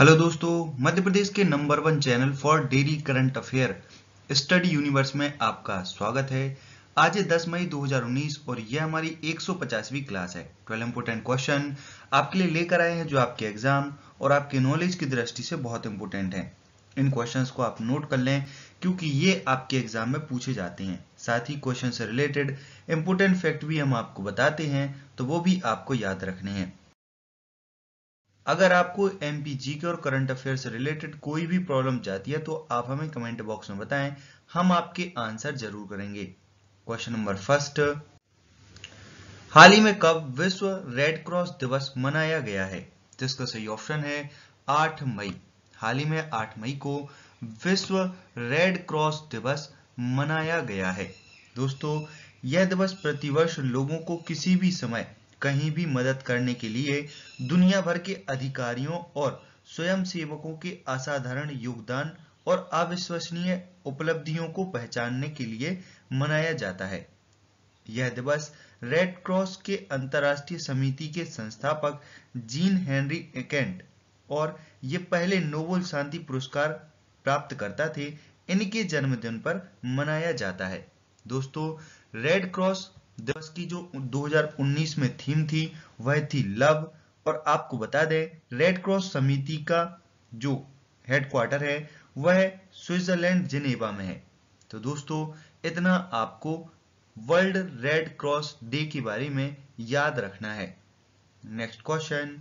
hello दोस्तों मध्य प्रदेश के number one channel for daily current affair Study Universe में आपका स्वागत है आज 10 मई 2019 और यह हमारी 150वीं क्लास है 12 इंपोर्टेंट क्वेश्चन आपके लिए लेकर आए हैं जो आपके एग्जाम और आपके नॉलेज की दृष्टि से बहुत इंपोर्टेंट हैं इन क्वेश्चंस को आप नोट कर लें क्योंकि ये आपके एग्जाम में पूछे जाते हैं साथ ही क्वेश्चन से रिलेटेड इंपोर्टेंट फैक्ट भी हम आपको बताते हैं तो वो भी आपको याद रखने हैं अगर आपको एम के और करंट अफेयर से रिलेटेड कोई भी प्रॉब्लम जाती है तो आप हमें कमेंट बॉक्स में बताएं हम आपके आंसर जरूर करेंगे क्वेश्चन नंबर फर्स्ट हाल ही में कब विश्व रेड क्रॉस दिवस मनाया गया है जिसका सही ऑप्शन है 8 मई हाल ही में 8 मई को विश्व रेड क्रॉस दिवस मनाया गया है दोस्तों यह दिवस प्रतिवर्ष लोगों को किसी भी समय कहीं भी मदद करने के लिए दुनिया भर के अधिकारियों और स्वयंसेवकों के असाधारण योगदान और अविश्वसनीय उपलब्धियों को पहचानने के लिए मनाया जाता है यह दिवस रेड क्रॉस के अंतरराष्ट्रीय समिति के संस्थापक जीन हेनरी एकेंट और ये पहले नोबल शांति पुरस्कार प्राप्त करता थे इनके जन्मदिन पर मनाया जाता है दोस्तों रेड क्रॉस दिवस की जो 2019 में थीम थी वह थी लव और आपको बता दें रेड क्रॉस समिति का जो हेडक्वार्टर है वह स्विट्जरलैंड जिनेवा में है तो दोस्तों इतना आपको वर्ल्ड रेड क्रॉस डे के बारे में याद रखना है नेक्स्ट क्वेश्चन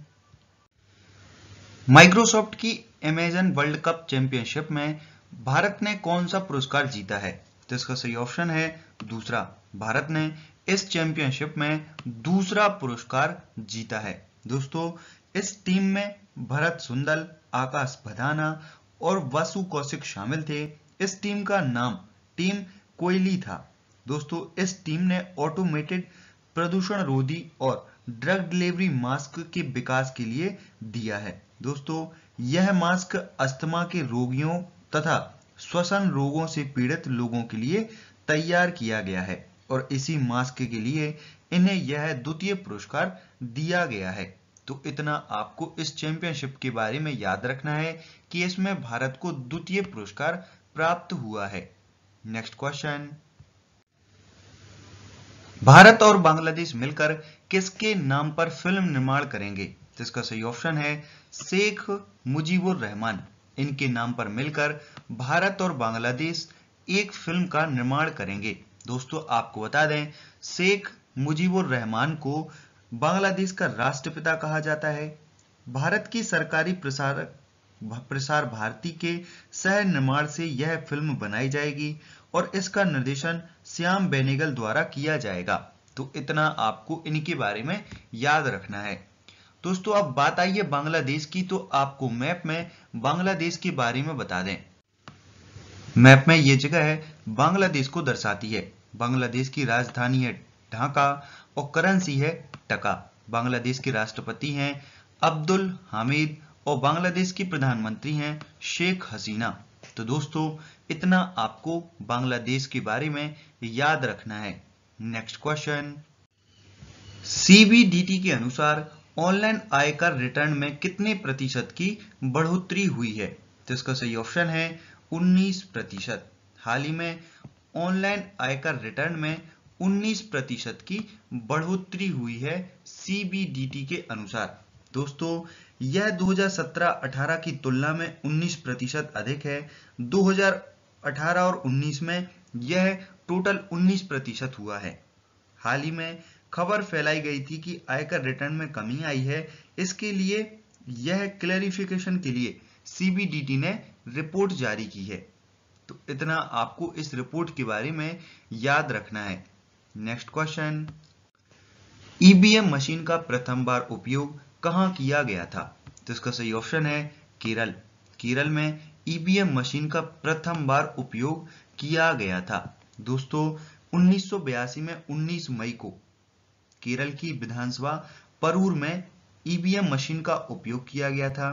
माइक्रोसॉफ्ट की अमेजन वर्ल्ड कप चैंपियनशिप में भारत ने कौन सा पुरस्कार जीता है तो इसका सही ऑप्शन है दूसरा भारत ने इस चैंपियनशिप में दूसरा पुरस्कार जीता है दोस्तों इस टीम में भरत सुंदल आकाश भदाना और वसु कौशिक शामिल थे इस टीम का नाम टीम कोयली था दोस्तों इस टीम ने ऑटोमेटेड प्रदूषण रोधी और ड्रग डिलीवरी मास्क के विकास के लिए दिया है दोस्तों यह मास्क अस्थमा के रोगियों तथा श्वसन रोगों से पीड़ित लोगों के लिए तैयार किया गया है और इसी मास्क के लिए इन्हें यह द्वितीय पुरस्कार दिया गया है तो इतना आपको इस चैंपियनशिप के बारे में याद रखना है कि इसमें भारत को द्वितीय पुरस्कार प्राप्त हुआ है नेक्स्ट क्वेश्चन भारत और बांग्लादेश मिलकर किसके नाम पर फिल्म निर्माण करेंगे जिसका सही ऑप्शन है शेख मुजीबुर रहमान इनके नाम पर मिलकर भारत और बांग्लादेश एक फिल्म का निर्माण करेंगे दोस्तों आपको बता दें शेख मुजीबुर रहमान को बांग्लादेश का राष्ट्रपिता कहा जाता है भारत की सरकारी प्रसारक प्रसार भारती के सह निर्माण से यह फिल्म बनाई जाएगी और इसका निर्देशन श्याम बेनेगल द्वारा किया जाएगा तो इतना आपको इनके बारे में याद रखना है दोस्तों अब बात आई है बांग्लादेश की तो आपको मैप में बांग्लादेश के बारे में बता दें मैप में ये जगह है बांग्लादेश को दर्शाती है बांग्लादेश की राजधानी है ढाका और करेंसी है टका बांग्लादेश के राष्ट्रपति हैं अब्दुल हामिद और बांग्लादेश की प्रधानमंत्री हैं शेख हसीना तो दोस्तों इतना आपको बांग्लादेश के बारे में याद रखना है नेक्स्ट क्वेश्चन सीबीडीटी के अनुसार ऑनलाइन आयकर रिटर्न में कितने प्रतिशत की बढ़ोतरी हुई है तो इसका सही ऑप्शन है 19 प्रतिशत हाल ही में ऑनलाइन आयकर रिटर्न में 19 प्रतिशत की बढ़ोतरी हुई है सीबीडीटी के अनुसार दोस्तों यह 2017-18 की तुलना में 19 प्रतिशत अधिक है 2018 और 19 में यह टोटल 19 प्रतिशत हुआ है हाल ही में खबर फैलाई गई थी कि आयकर रिटर्न में कमी आई है इसके लिए यह क्लैरिफिकेशन के लिए सीबीडीटी ने रिपोर्ट जारी की है तो इतना आपको इस रिपोर्ट के बारे में याद रखना है नेक्स्ट क्वेश्चन ईबीएम मशीन का प्रथम बार उपयोग कहां किया गया था तो इसका सही ऑप्शन है केरल केरल में ईबीएम e मशीन का प्रथम बार उपयोग किया गया था दोस्तों उन्नीस में 19 मई को केरल की विधानसभा परूर में ईबीएम e मशीन का उपयोग किया गया था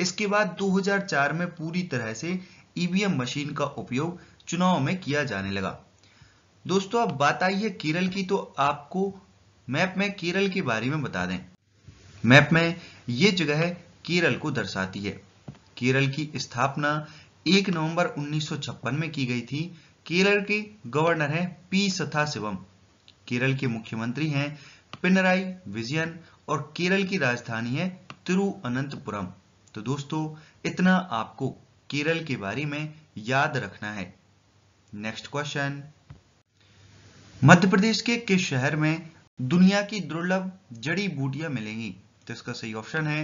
इसके बाद 2004 में पूरी तरह से ईवीएम मशीन का उपयोग चुनाव में किया जाने लगा दोस्तों अब बात आई है केरल की तो आपको मैप में केरल के बारे में बता दें मैप में ये जगह केरल को दर्शाती है केरल की स्थापना 1 नवंबर 1956 में की गई थी केरल के गवर्नर हैं पी सथा शिवम केरल के मुख्यमंत्री हैं पिनराई विजयन और केरल की राजधानी है तिरुअनंतपुरम तो दोस्तों इतना आपको केरल के बारे में याद रखना है नेक्स्ट क्वेश्चन मध्य प्रदेश के किस शहर में दुनिया की दुर्लभ जड़ी बूटियां मिलेंगी तो इसका सही ऑप्शन है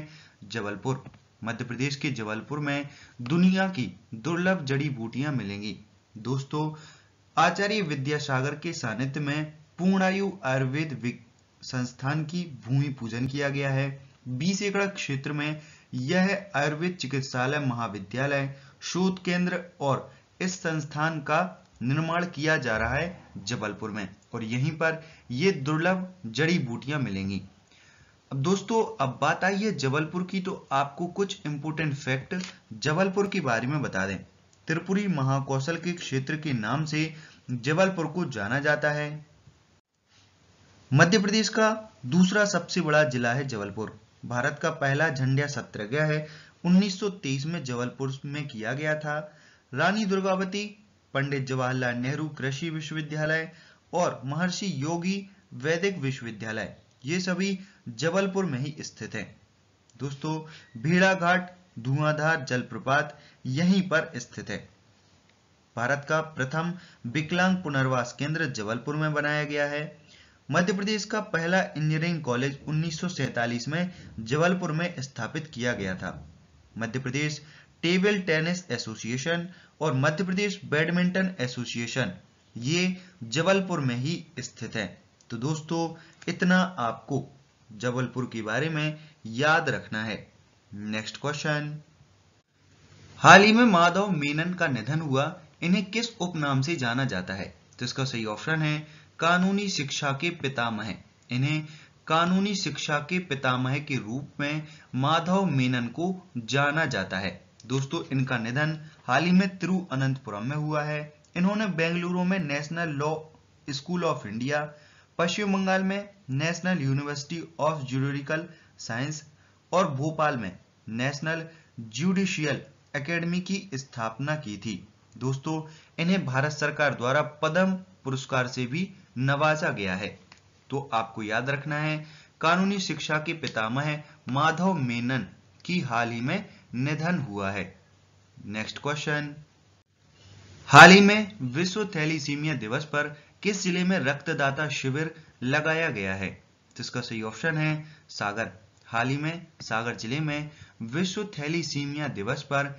जबलपुर मध्य प्रदेश के जबलपुर में दुनिया की दुर्लभ जड़ी बूटियां मिलेंगी दोस्तों आचार्य विद्यासागर के सानिध्य में पूर्णायु आयुर्वेद संस्थान की भूमि पूजन किया गया है 20 एकड़ क्षेत्र में यह आयुर्वेद चिकित्सालय महाविद्यालय शोध केंद्र और इस संस्थान का निर्माण किया जा रहा है जबलपुर में और यहीं पर ये दुर्लभ जड़ी बूटियां मिलेंगी अब दोस्तों अब बात आई है जबलपुर की तो आपको कुछ इंपोर्टेंट फैक्ट जबलपुर के बारे में बता दें त्रिपुरी महाकौशल के क्षेत्र के नाम से जबलपुर को जाना जाता है मध्य प्रदेश का दूसरा सबसे बड़ा जिला है जबलपुर भारत का पहला झंडिया सत्याग्रह है 1930 में जबलपुर में किया गया था रानी दुर्गावती पंडित जवाहरलाल नेहरू कृषि विश्वविद्यालय और महर्षि योगी वैदिक विश्वविद्यालय ये सभी जबलपुर में ही स्थित हैं दोस्तों भेड़ाघाट धुआंधार जलप्रपात यहीं पर स्थित है भारत का प्रथम विकलांग पुनर्वास केंद्र जबलपुर में बनाया गया है मध्य प्रदेश का पहला इंजीनियरिंग कॉलेज उन्नीस में जबलपुर में स्थापित किया गया था Madhya Pradesh table tennis association और मध्य प्रदेश बैडमिंटन एसोसिएशन ये जबलपुर में ही स्थित है तो दोस्तों इतना आपको जबलपुर के बारे में याद रखना है नेक्स्ट क्वेश्चन हाल ही में माधव मेनन का निधन हुआ इन्हें किस उपनाम से जाना जाता है तो इसका सही ऑप्शन है कानूनी शिक्षा के पितामह इन्हें कानूनी शिक्षा के पितामह के रूप में माधव मेनन को जाना जाता है दोस्तों इनका निधन हाल ही में तिरुअनंतपुरम में हुआ है इन्होंने बेंगलुरु में national law school of India Paschim Bangal में national university of judicial science और भोपाल में नेशनल जुडिशियल एकेडमी की स्थापना की थी दोस्तों इन्हें भारत सरकार द्वारा पद्म पुरस्कार से भी नवाजा गया है तो आपको याद रखना है कानूनी शिक्षा के पितामह माधव मेनन की हाल ही में निधन हुआ है नेक्स्ट क्वेश्चन हाल ही में विश्व थैलीसीमिया दिवस पर किस जिले में रक्तदाता शिविर लगाया गया है तो इसका सही ऑप्शन है सागर हाल ही में सागर जिले में विश्व थैलीसीमिया दिवस पर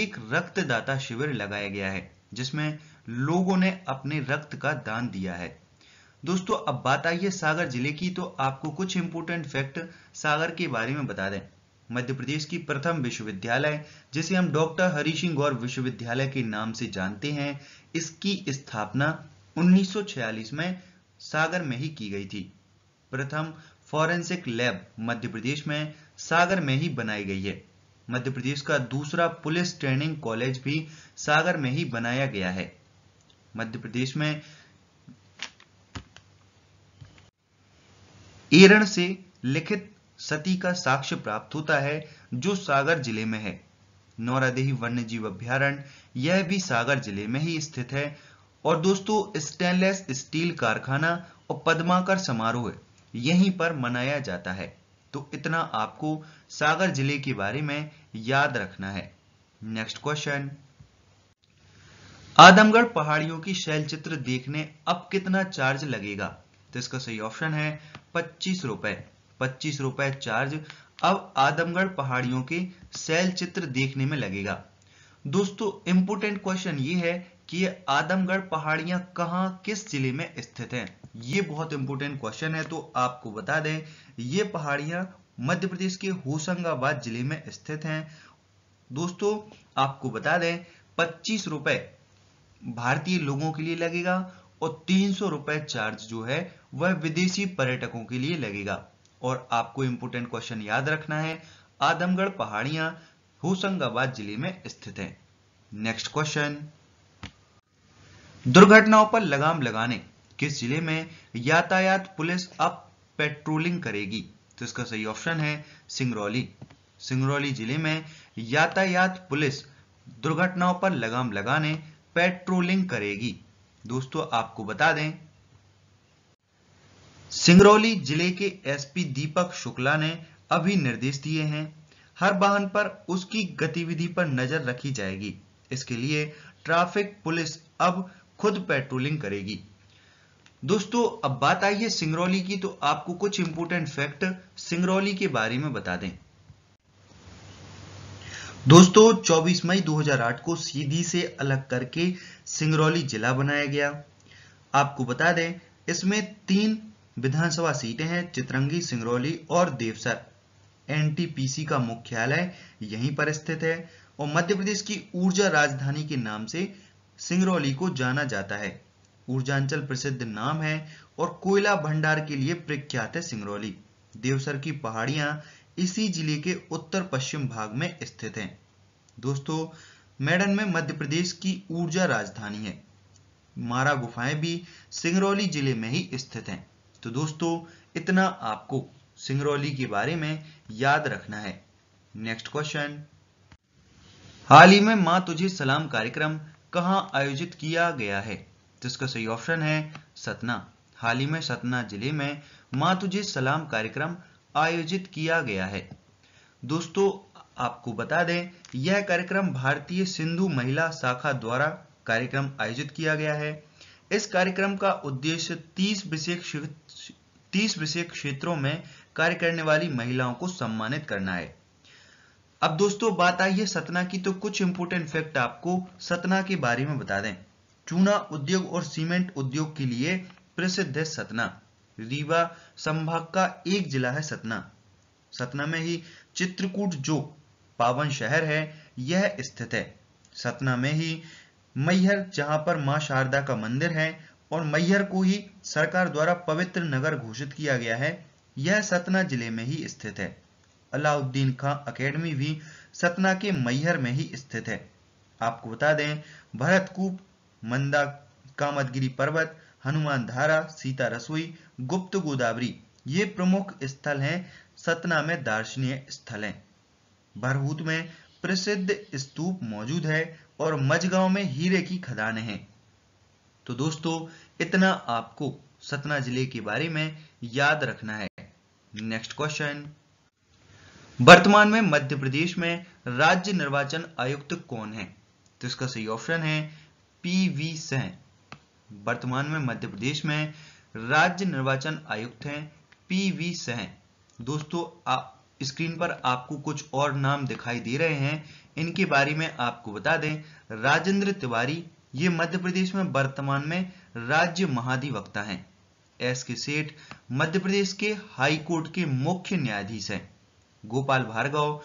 एक रक्तदाता शिविर लगाया गया है जिसमें लोगों ने अपने रक्त का दान दिया है दोस्तों अब बात आई है सागर जिले की तो आपको कुछ इंपोर्टेंट फैक्ट सागर के बारे में बता दें मध्य प्रदेश की प्रथम विश्वविद्यालय जिसे हम डॉक्टर हरी सिंह गौर विश्वविद्यालय के नाम से जानते हैं इसकी स्थापना 1946 में सागर में ही की गई थी प्रथम फॉरेंसिक लैब मध्य प्रदेश में सागर में ही बनाई गई है मध्य प्रदेश का दूसरा पुलिस ट्रेनिंग कॉलेज भी सागर में ही बनाया गया है मध्य प्रदेश में एरण से लिखित सती का साक्ष्य प्राप्त होता है जो सागर जिले में है नौरादेही वन्य जीव अभ्यारण्य यह भी सागर जिले में ही स्थित है और दोस्तों स्टेनलेस स्टील कारखाना और पद्माकर समारोह यहीं पर मनाया जाता है तो इतना आपको सागर जिले के बारे में याद रखना है नेक्स्ट क्वेश्चन आदमगढ़ पहाड़ियों की शैल चित्र देखने अब कितना चार्ज लगेगा तो इसका सही ऑप्शन है पच्चीस रुपए पच्चीस रुपए चार्ज अब आदमगढ़ पहाड़ियों के सेल चित्र देखने में लगेगा दोस्तों इंपोर्टेंट क्वेश्चन ये है कि ये आदमगढ़ पहाड़ियां कहाँ किस जिले में स्थित हैं ये बहुत इंपोर्टेंट क्वेश्चन है तो आपको बता दें ये पहाड़ियां मध्य प्रदेश के होशंगाबाद जिले में स्थित हैं दोस्तों आपको बता दें पच्चीस रुपए भारतीय लोगों के लिए लगेगा और तीन सौ रुपए चार्ज जो है वह विदेशी पर्यटकों के लिए लगेगा और आपको इंपोर्टेंट क्वेश्चन याद रखना है आदमगढ़ पहाड़ियां होशंगाबाद जिले में स्थित है नेक्स्ट क्वेश्चन दुर्घटनाओं पर लगाम लगाने किस जिले में यातायात पुलिस अब पेट्रोलिंग करेगी तो इसका सही ऑप्शन है सिंगरौली सिंगरौली जिले में यातायात पुलिस दुर्घटनाओं पर लगाम लगाने पेट्रोलिंग करेगी दोस्तों आपको बता दें सिंगरौली जिले के एसपी दीपक शुक्ला ने अभी निर्देश दिए हैं हर वाहन पर उसकी गतिविधि पर नजर रखी जाएगी इसके लिए ट्रैफिक पुलिस अब खुद पेट्रोलिंग करेगी दोस्तों अब बात आई है सिंगरौली की तो आपको कुछ इंपोर्टेंट फैक्ट सिंगरौली के बारे में बता दें दोस्तों 24 मई 2008 को सीधी से अलग करके सिंगरौली जिला बनाया गया आपको बता दें इसमें तीन विधानसभा सीटें हैं चित्रंगी सिंगरौली और देवसर एनटीपीसी का मुख्यालय यहीं पर स्थित है और मध्य प्रदेश की ऊर्जा राजधानी के नाम से सिंगरौली को जाना जाता है ऊर्जांचल प्रसिद्ध नाम है और कोयला भंडार के लिए प्रख्यात है सिंगरौली देवसर की पहाड़ियां इसी जिले के उत्तर पश्चिम भाग में स्थित हैं दोस्तों मैडन में मध्य प्रदेश की ऊर्जा राजधानी है मारा गुफाएं भी सिंगरौली जिले में ही स्थित हैं तो दोस्तों इतना आपको सिंगरौली के बारे में याद रखना है नेक्स्ट क्वेश्चन हाल ही में माँ तुझे सलाम कार्यक्रम कहाँ आयोजित किया गया है तो इसका सही ऑप्शन है सतना हाल ही में सतना जिले में माँ तुझे सलाम कार्यक्रम आयोजित किया गया है दोस्तों आपको बता दें यह कार्यक्रम भारतीय सिंधु महिला शाखा द्वारा कार्यक्रम आयोजित किया गया है इस कार्यक्रम का उद्देश्य 30 विशेष तीस विशेष क्षेत्रों में कार्य करने वाली महिलाओं को सम्मानित करना है अब दोस्तों बात आई है सतना की तो कुछ इंपोर्टेंट फैक्ट आपको सतना के बारे में बता दें चूना उद्योग और सीमेंट उद्योग के लिए प्रसिद्ध है सतना रीवा संभाग का एक जिला है सतना सतना में ही चित्रकूट जो पावन शहर है यह स्थित है सतना में ही मैहर जहां पर मां शारदा का मंदिर है और मैहर को ही सरकार द्वारा पवित्र नगर घोषित किया गया है यह सतना जिले में ही स्थित है अलाउद्दीन खां अकेडमी भी सतना के मैहर में ही स्थित है आपको बता दें भरतकूप मंदा कामतगिरी पर्वत हनुमान धारा सीता रसोई गुप्त गोदावरी ये प्रमुख स्थल हैं सतना में दार्शनीय स्थल हैं भरहूत में प्रसिद्ध स्तूप मौजूद है और मजगांव में हीरे की खदान है तो दोस्तों इतना आपको सतना जिले के बारे में याद रखना है नेक्स्ट क्वेश्चन वर्तमान में मध्य प्रदेश में राज्य निर्वाचन आयुक्त कौन है तो इसका सही ऑप्शन है पी वी सह वर्तमान में मध्य प्रदेश में राज्य निर्वाचन आयुक्त हैं पी वी सह दोस्तों आप स्क्रीन पर आपको कुछ और नाम दिखाई दे रहे हैं इनके बारे में आपको बता दें राजेंद्र तिवारी ये मध्य प्रदेश में वर्तमान में राज्य महाधिवक्ता हैं एस के सेठ मध्य प्रदेश के हाई कोर्ट के मुख्य न्यायाधीश हैं गोपाल भार्गव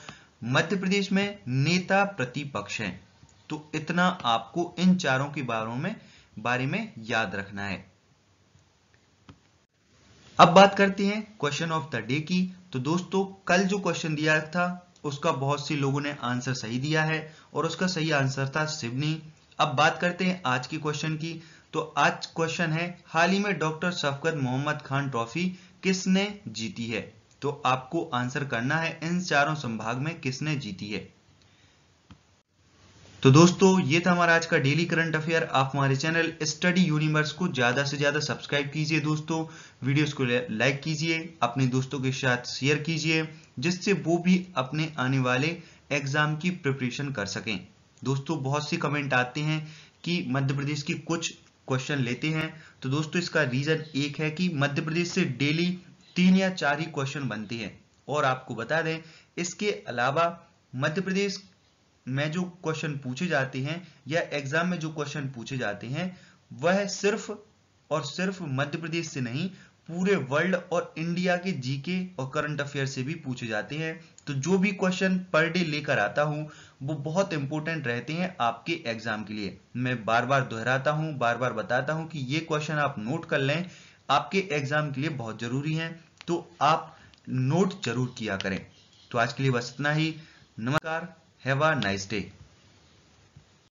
मध्य प्रदेश में नेता प्रतिपक्ष हैं तो इतना आपको इन चारों के बारे में बारे में याद रखना है अब बात करते हैं क्वेश्चन ऑफ द डे की तो दोस्तों कल जो क्वेश्चन दिया था उसका बहुत से लोगों ने आंसर सही दिया है और उसका सही आंसर था सिवनी अब बात करते हैं आज की क्वेश्चन की तो आज क्वेश्चन है हाल ही में डॉक्टर शफकत मोहम्मद खान ट्रॉफी किसने जीती है तो आपको आंसर करना है इन चारों संभाग में किसने जीती है तो दोस्तों ये था हमारा आज का डेली करंट अफेयर आप हमारे चैनल स्टडी यूनिवर्स को ज़्यादा से ज़्यादा सब्सक्राइब कीजिए दोस्तों वीडियोस को लाइक कीजिए अपने दोस्तों के साथ शेयर कीजिए जिससे वो भी अपने आने वाले एग्जाम की प्रिपरेशन कर सकें दोस्तों बहुत से कमेंट आते हैं कि मध्य प्रदेश की कुछ क्वेश्चन लेते हैं तो दोस्तों इसका रीज़न एक है कि मध्य प्रदेश से डेली तीन या चार ही क्वेश्चन बनते हैं और आपको बता दें इसके अलावा मध्य प्रदेश में जो क्वेश्चन पूछे जाते हैं या एग्जाम में जो क्वेश्चन पूछे जाते हैं वह सिर्फ और सिर्फ मध्य प्रदेश से नहीं पूरे वर्ल्ड और इंडिया के जीके और करंट अफेयर से भी पूछे जाते हैं तो जो भी क्वेश्चन पर डे लेकर आता हूं वो बहुत इंपॉर्टेंट रहते हैं आपके एग्जाम के लिए मैं बार बार दोहराता हूं बार बार बताता हूं कि ये क्वेश्चन आप नोट कर लें आपके एग्जाम के लिए बहुत जरूरी है तो आप नोट जरूर किया करें तो आज के लिए बस इतना ही नमस्कार have a nice day